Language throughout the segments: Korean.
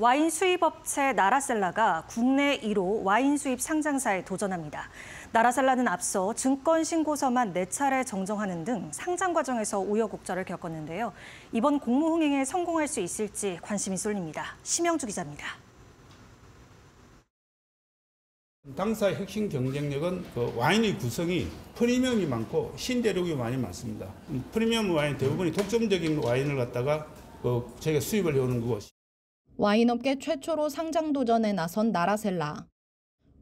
와인 수입업체 나라셀라가 국내 1호 와인 수입 상장사에 도전합니다. 나라셀라는 앞서 증권 신고서만 4차례 정정하는 등 상장 과정에서 우여곡절을 겪었는데요. 이번 공모흥행에 성공할 수 있을지 관심이 쏠립니다. 심영주 기자입니다. 당사의 핵심 경쟁력은 그 와인의 구성이 프리미엄이 많고 신대륙이 많이 많습니다. 음, 프리미엄 와인 대부분이 독점적인 와인을 갖다가 그 저희가 수입을 해오는 것이. 와인업계 최초로 상장 도전에 나선 나라셀라.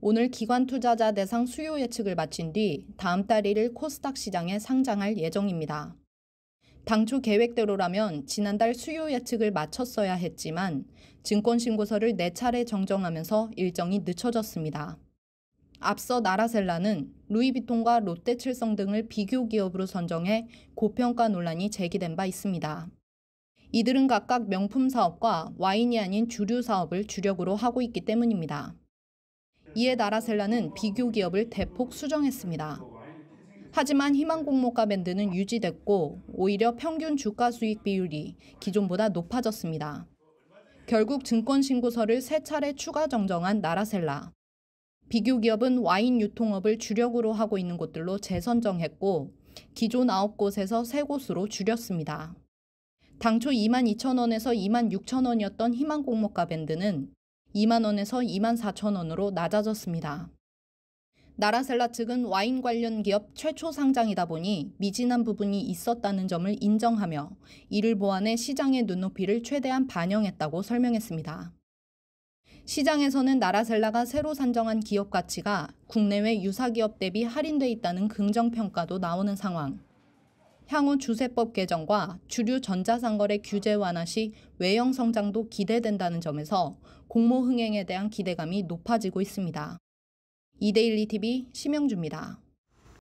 오늘 기관 투자자 대상 수요 예측을 마친 뒤 다음 달 1일 코스닥 시장에 상장할 예정입니다. 당초 계획대로라면 지난달 수요 예측을 마쳤어야 했지만 증권신고서를 4차례 정정하면서 일정이 늦춰졌습니다. 앞서 나라셀라는 루이비통과 롯데칠성 등을 비교 기업으로 선정해 고평가 논란이 제기된 바 있습니다. 이들은 각각 명품 사업과 와인이 아닌 주류 사업을 주력으로 하고 있기 때문입니다. 이에 나라셀라는 비교 기업을 대폭 수정했습니다. 하지만 희망 공모가 밴드는 유지됐고 오히려 평균 주가 수익 비율이 기존보다 높아졌습니다. 결국 증권 신고서를 세 차례 추가 정정한 나라셀라. 비교 기업은 와인 유통업을 주력으로 하고 있는 곳들로 재선정했고 기존 9곳에서 3곳으로 줄였습니다. 당초 22,000원에서 26,000원이었던 희망 공모가 밴드는 2만원에서 24,000원으로 낮아졌습니다. 나라셀라 측은 와인 관련 기업 최초 상장이다 보니 미진한 부분이 있었다는 점을 인정하며 이를 보완해 시장의 눈높이를 최대한 반영했다고 설명했습니다. 시장에서는 나라셀라가 새로 산정한 기업 가치가 국내외 유사기업 대비 할인돼 있다는 긍정평가도 나오는 상황. 향후 주세법 개정과 주류 전자상거래 규제 완화 시 외형 성장도 기대된다는 점에서 공모 흥행에 대한 기대감이 높아지고 있습니다. 이데일리 TV 심영주입니다.